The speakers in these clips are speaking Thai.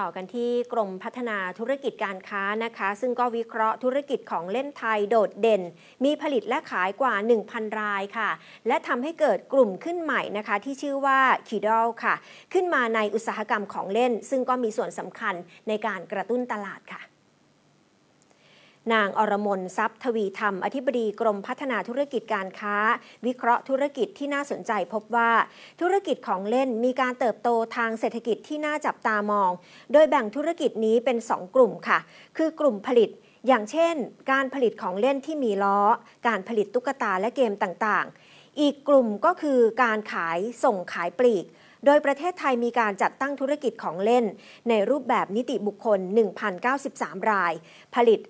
ต่อกันที่กรมพัฒนาธุรกิจการค้านะคะ ซึ่งก็วิเคราะห์ธุรกิจของเล่นไทยโดดเด่น มีผลิตและขายกว่า 1,000 รายค่ะ และทำให้เกิดกลุ่มขึ้นใหม่นะคะที่ชื่อว่าคีดอลค่ะ ขึ้นมาในอุตสาหกรรมของเล่น ซึ่งก็มีส่วนสำคัญในการกระตุ้นตลาดค่ะนางอรมนทรัพย์ทวีธรรม อธิบดีกรมพัฒนาธุรกิจการค้า วิเคราะห์ธุรกิจที่น่าสนใจพบว่าธุรกิจของเล่นมีการเติบโตทางเศรษฐกิจที่น่าจับตามอง โดยแบ่งธุรกิจนี้เป็น 2 กลุ่มค่ะ คือกลุ่มผลิต อย่างเช่น การผลิตของเล่นที่มีล้อ การผลิตตุ๊กตาและเกมต่าง ๆอีกกลุ่มก็คือการขายส่งขายปลีก โดยประเทศไทยมีการจัดตั้งธุรกิจของเล่น ในรูปแบบนิติบุคคล1,093 ราย ผลิต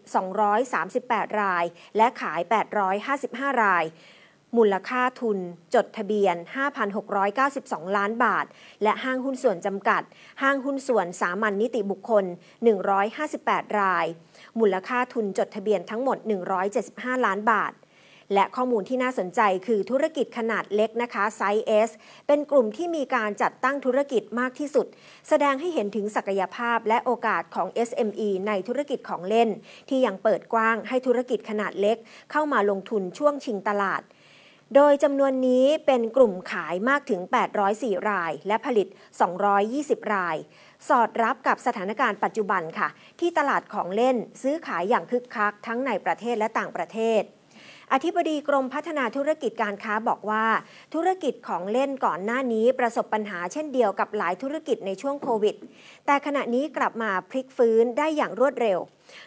238 ราย และขาย 855 ราย มูลค่าทุนจดทะเบียน 5,692 ล้านบาท และห้างหุ้นส่วนจำกัด ห้างหุ้นส่วนสามัญนนิติบุคคล 158 ราย มูลค่าทุนจดทะเบียนทั้งหมด 175 ล้านบาทและข้อมูลที่น่าสนใจคือธุรกิจขนาดเล็กนะคะไซส์สเป็นกลุ่มที่มีการจัดตั้งธุรกิจมากที่สุด แสดงให้เห็นถึงศักยภาพและโอกาสของ SME ในธุรกิจของเล่น ที่ยังเปิดกว้างให้ธุรกิจขนาดเล็ก เข้ามาลงทุนช่วงชิงตลาด โดยจำนวนนี้เป็นกลุ่มขายมากถึง 804รายและผลิต 220 ราย สอดรับกับสถานการณ์ปัจจุบันค่ะ ที่ตลาดของเล่นซื้อขายอย่างคึกคักทั้งในประเทศและต่างประเทศอธิบดีกรมพัฒนาธุรกิจการค้าบอกว่า ธุรกิจของเล่นก่อนหน้านี้ประสบปัญหาเช่นเดียวกับหลายธุรกิจในช่วงโควิด แต่ขณะนี้กลับมาพลิกฟื้นได้อย่างรวดเร็ว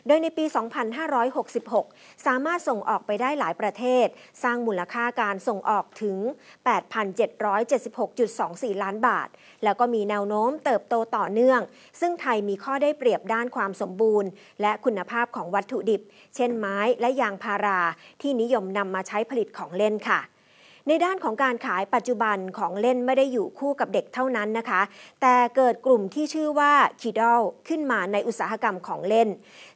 โดยในปี 2566 สามารถส่งออกไปได้หลายประเทศ สร้างมูลค่าการส่งออกถึง 8,776.24 ล้านบาท แล้วก็มีแนวโน้มเติบโตต่อเนื่อง ซึ่งไทยมีข้อได้เปรียบด้านความสมบูรณ์ และคุณภาพของวัตถุดิบ เช่นไม้และยางพาราที่นิยมนำมาใช้ผลิตของเล่นค่ะในด้านของการขายปัจจุบันของเล่นไม่ได้อยู่คู่กับเด็กเท่านั้นนะคะ แต่เกิดกลุ่มที่ชื่อว่า Kidal ขึ้นมาในอุตสาหกรรมของเล่น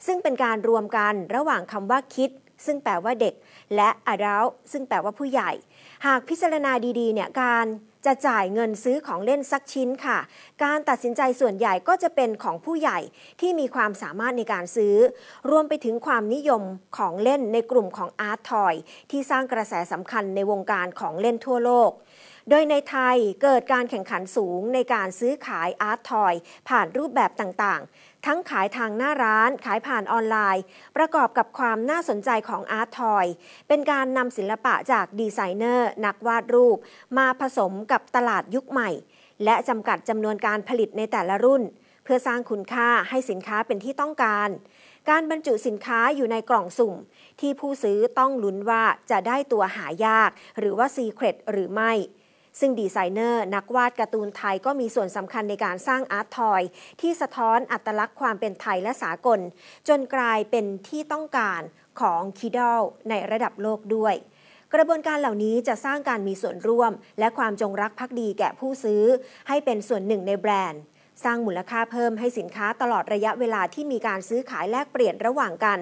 ซึ่งเป็นการรวมกันระหว่างคำว่าคิด ซึ่งแปลว่าเด็ก และ adult ซึ่งแปลว่าผู้ใหญ่ หากพิจารณาดี ๆ เนี่ยการจะจ่ายเงินซื้อของเล่นสักชิ้นค่ะ การตัดสินใจส่วนใหญ่ก็จะเป็นของผู้ใหญ่ที่มีความสามารถในการซื้อ รวมไปถึงความนิยมของเล่นในกลุ่มของอาร์ตทอยที่สร้างกระแสสำคัญในวงการของเล่นทั่วโลกโดยในไทยเกิดการแข่งขันสูงในการซื้อขายอาร์ตทอยผ่านรูปแบบต่างๆ ทั้งขายทางหน้าร้าน ขายผ่านออนไลน์ ประกอบกับความน่าสนใจของอาร์ตทอยเป็นการนำศิลปะจากดีไซเนอร์ นักวาดรูป มาผสมกับตลาดยุคใหม่ และจำกัดจำนวนการผลิตในแต่ละรุ่น เพื่อสร้างคุณค่าให้สินค้าเป็นที่ต้องการ การบรรจุสินค้าอยู่ในกล่องสุ่มที่ผู้ซื้อต้องลุ้นว่าจะได้ตัวหายากหรือว่าซีเครตหรือไม่ซึ่งดีไซเนอร์นักวาดการ์ตูนไทยก็มีส่วนสำคัญในการสร้างอาร์ตทอย ที่สะท้อนอัตลักษณ์ความเป็นไทยและสากล จนกลายเป็นที่ต้องการของคิดอลในระดับโลกด้วย กระบวนการเหล่านี้จะสร้างการมีส่วนร่วม และความจงรักภักดีแก่ผู้ซื้อให้เป็นส่วนหนึ่งในแบรนด์ สร้างมูลค่าเพิ่มให้สินค้าตลอดระยะเวลาที่มีการซื้อขายแลกเปลี่ยนระหว่างกัน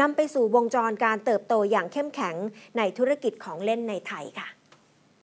นำไปสู่วงจรการเติบโตอย่างเข้มแข็งในธุรกิจของเล่นในไทยค่ะ